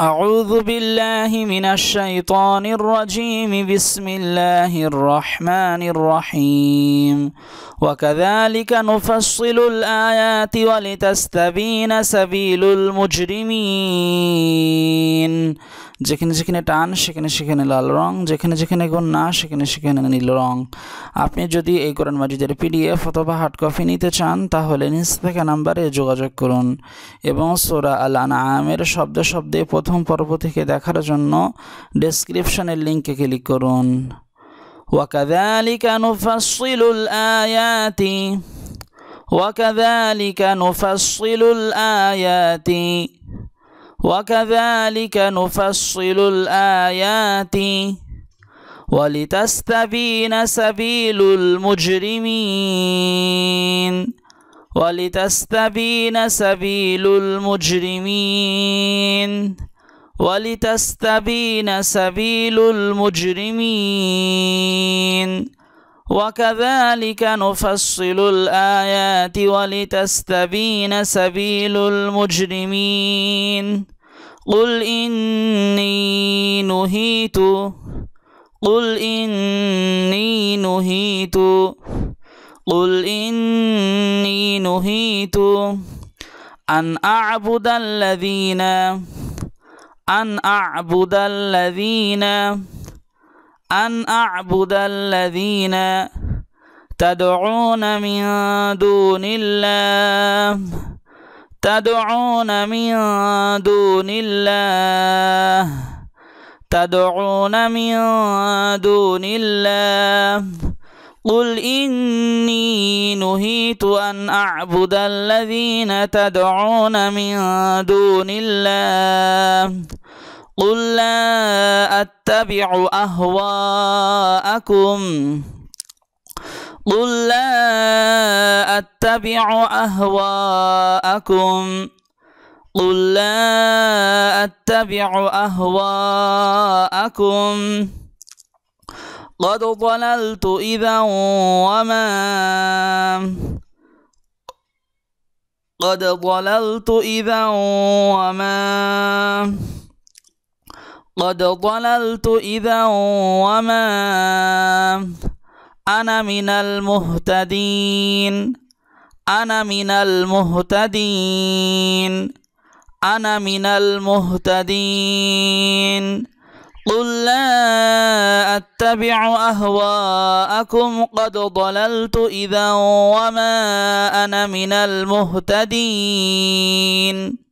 أعوذ بالله من الشيطان الرجيم بسم الله الرحمن الرحيم وكذلك نفصل الآيات ولتستبين سبيل المجرمين যেখানে যেখানে টান সেখানে সেখানে লাল রং যেখানে যেখানে গুণ না সেখানে সেখানে নীল রং আপনি যদি এই কোরআন মাজিদের পিডিএফ অথবা হার্ড কপি নিতে চান তাহলে নিজ থেকে নাম্বারে যোগাযোগ করুন এবং সোরা আল আমের শব্দ শব্দে প্রথম পর্ব থেকে দেখার জন্য ডেসক্রিপশনের লিঙ্কে ক্লিক করুন وكذلك نفصل الآيات وكذلك نفصل الآيات وكذلك نفصل الآيات ولتستبين سبيل المجرمين ولتستبين سبيل المجرمين ولتستبين سبيل المجرمين وكذلك نفصل الآيات ولتستبين سبيل المجرمين قل إني نهيت قل إني نهيت قل إني نهيت أن أعبد الذين أن أعبد الذين أن أعبد الذين تدعون من دون الله تدعون من دون الله تدعون من دون الله قل إني نهيت أن أعبد الذين تدعون من دون الله قل لا أتبع أهواءكم قل لا أتبع أهواءكم قل لا أتبع أهواءكم قد ضللت إذا وما قد ضللت إذا وما قد ضللت إذا وما أنا من المهتدين أنا من المهتدين أنا من المهتدين قل لا أتبع أهواءكم قد ضللت إذا وما أنا من المهتدين